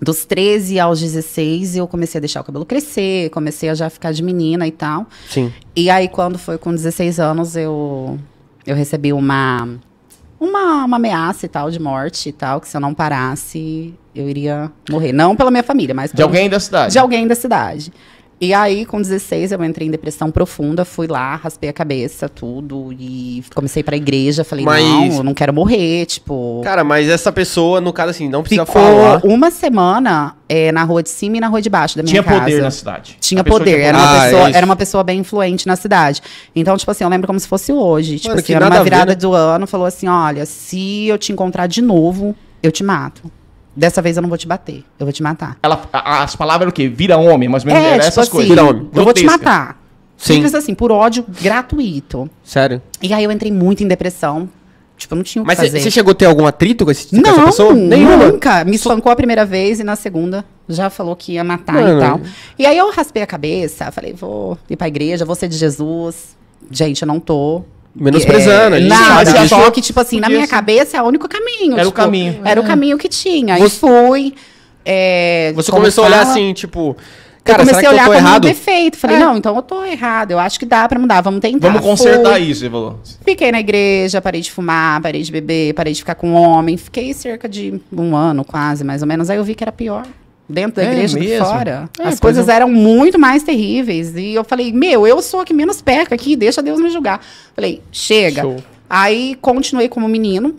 dos 13 aos 16, eu comecei a deixar o cabelo crescer, comecei a já ficar de menina e tal. Sim. E aí, quando foi com 16 anos, eu, eu recebi uma, uma, uma ameaça e tal, de morte e tal, que se eu não parasse, eu iria morrer. Não pela minha família, mas... De pelo, alguém da cidade. De alguém da cidade. E aí, com 16, eu entrei em depressão profunda, fui lá, raspei a cabeça, tudo, e comecei pra igreja, falei, mas... não, eu não quero morrer, tipo. Cara, mas essa pessoa, no caso, assim, não precisa ficou falar. Uma semana é, na rua de cima e na rua de baixo da minha tinha casa. Tinha poder na cidade. Tinha poder, tinha poder, Era, uma ah, pessoa, é era uma pessoa bem influente na cidade. Então, tipo assim, eu lembro como se fosse hoje. Tipo Mano, assim, era uma virada ver, né? do ano, falou assim: olha, se eu te encontrar de novo, eu te mato. Dessa vez eu não vou te bater, eu vou te matar. Ela, a, as palavras eram o quê? Vira homem, mas menos é, tipo essas assim, coisas. Vira homem. Eu vou te matar. Sim. Simples assim, por ódio gratuito. Sério? E aí eu entrei muito em depressão. Tipo, eu não tinha o que Mas fazer. você chegou a ter algum atrito com, esse, tipo não, essa pessoa? Nenhuma. nunca. Me espancou a primeira vez e na segunda já falou que ia matar não, e tal. Não. E aí eu raspei a cabeça, falei, vou ir pra igreja, vou ser de Jesus. Gente, eu não tô. Menosprezando. É, não, mas só que, tipo assim, na minha assim, cabeça é o único caminho. Era tipo, o caminho. Era é. o caminho que tinha. Você, e fui. É, você começou fala? a olhar assim, tipo. Cara, eu comecei a olhar como errado? um defeito. Falei, é. não, então eu tô errado. Eu acho que dá pra mudar, vamos tentar. Vamos consertar Fui. isso, ele falou. Fiquei na igreja, parei de fumar, parei de beber, parei de ficar com homem. Fiquei cerca de um ano, quase, mais ou menos. Aí eu vi que era pior dentro da é igreja mesmo? fora. É, as coisas eu... É. eram muito mais terríveis. E eu falei, meu, eu sou a que menos peca aqui, deixa Deus me julgar. Falei, chega. Show. Aí continuei como menino,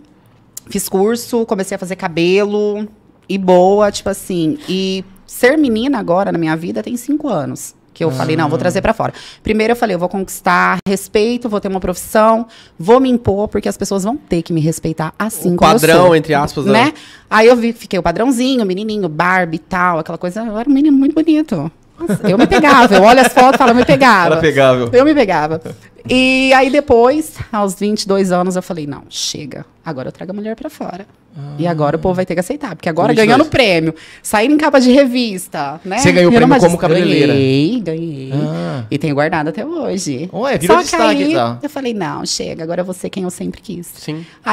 fiz curso, comecei a fazer cabelo e boa, tipo assim. E ser menina agora na minha vida tem cinco anos. Que eu ah. falei, não, vou ah. trazer para fora. Primeiro eu falei, eu vou conquistar respeito, vou ter uma profissão, vou me impor, porque as pessoas vão ter que me respeitar assim o como padrão, eu sou, entre aspas, né? né? Aí eu vi, fiquei o padrãozinho, menininho, Barbie e tal, aquela coisa. Eu era um menino muito bonito. Nossa, eu me pegava, eu olho as fotos e falo, eu me pegava. Era pegável. Eu me pegava. E aí depois, aos 22 anos, eu falei, não, chega. Agora eu trago a mulher para fora. Ah. E agora o povo vai ter que aceitar. Porque agora, 22. ganhando prêmio, saindo em capa de revista, né? Você ganhou o prêmio como cabeleireira. Ganhei, ganhei. Ah. E tenho guardado até hoje. Ué, virou Só destaque, aí, tá? eu falei, não, chega. Agora eu vou ser é quem eu sempre quis. Sim. Aí,